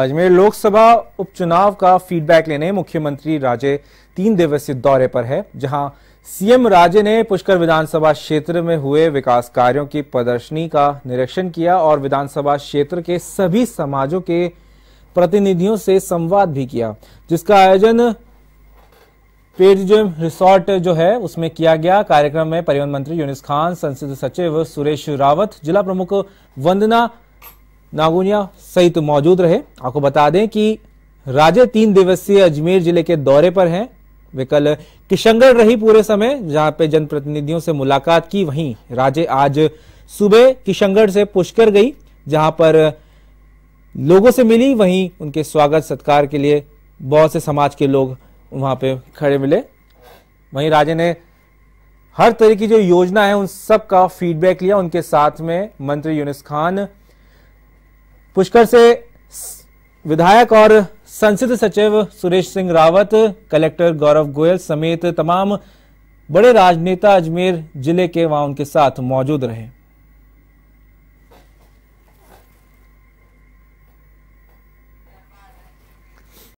अजमेर लोकसभा उपचुनाव का फीडबैक लेने मुख्यमंत्री राजे तीन दिवसीय दौरे पर है जहां सीएम राजे ने पुष्कर विधानसभा क्षेत्र में हुए विकास कार्यों की प्रदर्शनी का निरीक्षण किया और विधानसभा क्षेत्र के सभी समाजों के प्रतिनिधियों से संवाद भी किया जिसका आयोजन पेरिजम रिसोर्ट जो है उसमें किया गया कार्यक्रम में परिवहन मंत्री यूनिस खान संसदीय सचिव सुरेश रावत जिला प्रमुख वंदना नागुनिया सहित मौजूद रहे आपको बता दें कि राजे तीन दिवसीय अजमेर जिले के दौरे पर हैं वे कल किशनगढ़ रही पूरे समय जहां पे जनप्रतिनिधियों से मुलाकात की वहीं राजे आज सुबह किशनगढ़ से पुष्कर गई जहां पर लोगों से मिली वहीं उनके स्वागत सत्कार के लिए बहुत से समाज के लोग वहां पे खड़े मिले वहीं राजे ने हर तरह की जो योजना है उन सब का फीडबैक लिया उनके साथ में मंत्री यूनिस खान पुष्कर से विधायक और संसद सचिव सुरेश सिंह रावत कलेक्टर गौरव गोयल समेत तमाम बड़े राजनेता अजमेर जिले के वहां उनके साथ मौजूद रहे